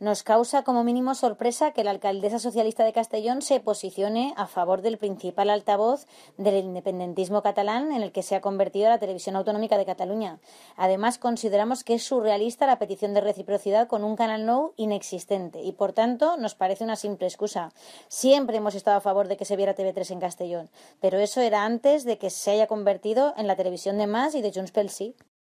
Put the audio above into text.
Nos causa como mínimo sorpresa que la alcaldesa socialista de Castellón se posicione a favor del principal altavoz del independentismo catalán en el que se ha convertido la televisión autonómica de Cataluña. Además, consideramos que es surrealista la petición de reciprocidad con un canal no inexistente y, por tanto, nos parece una simple excusa. Siempre hemos estado a favor de que se viera TV3 en Castellón, pero eso era antes de que se haya convertido en la televisión de más y de Junts pel